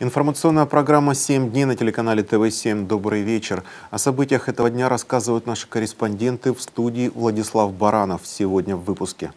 Информационная программа «Семь дней» на телеканале ТВ-7. Добрый вечер. О событиях этого дня рассказывают наши корреспонденты в студии Владислав Баранов. Сегодня в выпуске.